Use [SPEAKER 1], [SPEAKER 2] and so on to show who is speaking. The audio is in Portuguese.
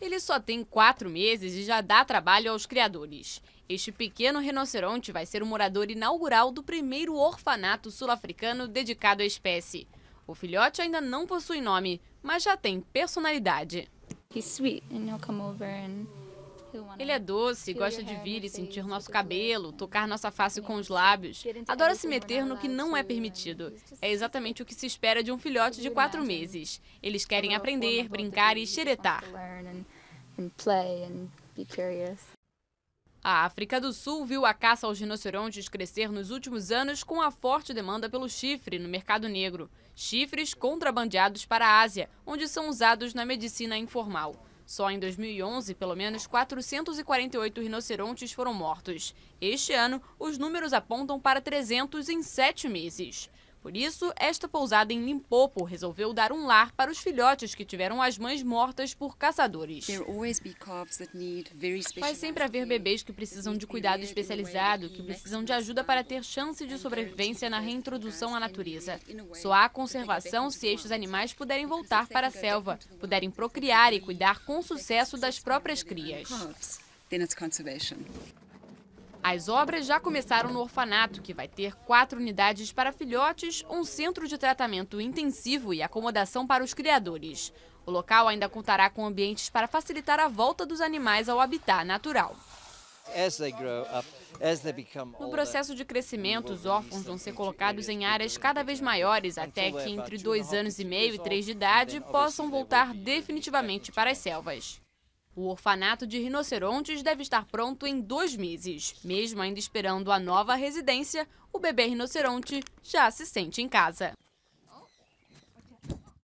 [SPEAKER 1] Ele só tem quatro meses e já dá trabalho aos criadores. Este pequeno rinoceronte vai ser o morador inaugural do primeiro orfanato sul-africano dedicado à espécie. O filhote ainda não possui nome, mas já tem personalidade. Ele é doce, gosta de vir e sentir nosso cabelo, tocar nossa face com os lábios. Adora se meter no que não é permitido. É exatamente o que se espera de um filhote de quatro meses. Eles querem aprender, brincar e xeretar and play and be curious. A África do Sul viu a caça aos rinocerontes crescer nos últimos anos com a forte demanda pelo chifre no mercado negro. Chifres contrabandeados para a Ásia, onde são usados na medicina informal. Só em 2011, pelo menos 448 rinocerontes foram mortos. Este ano, os números apontam para 300 em sete meses. Por isso, esta pousada em Limpopo resolveu dar um lar para os filhotes que tiveram as mães mortas por caçadores. Vai sempre haver bebês que precisam de cuidado especializado, que precisam de ajuda para ter chance de sobrevivência na reintrodução à natureza. Só há conservação se estes animais puderem voltar para a selva, puderem procriar e cuidar com sucesso das próprias crias. As obras já começaram no orfanato, que vai ter quatro unidades para filhotes, um centro de tratamento intensivo e acomodação para os criadores. O local ainda contará com ambientes para facilitar a volta dos animais ao habitat natural. No processo de crescimento, os órfãos vão ser colocados em áreas cada vez maiores, até que entre dois anos e meio e três de idade possam voltar definitivamente para as selvas. O orfanato de rinocerontes deve estar pronto em dois meses. Mesmo ainda esperando a nova residência, o bebê rinoceronte já se sente em casa.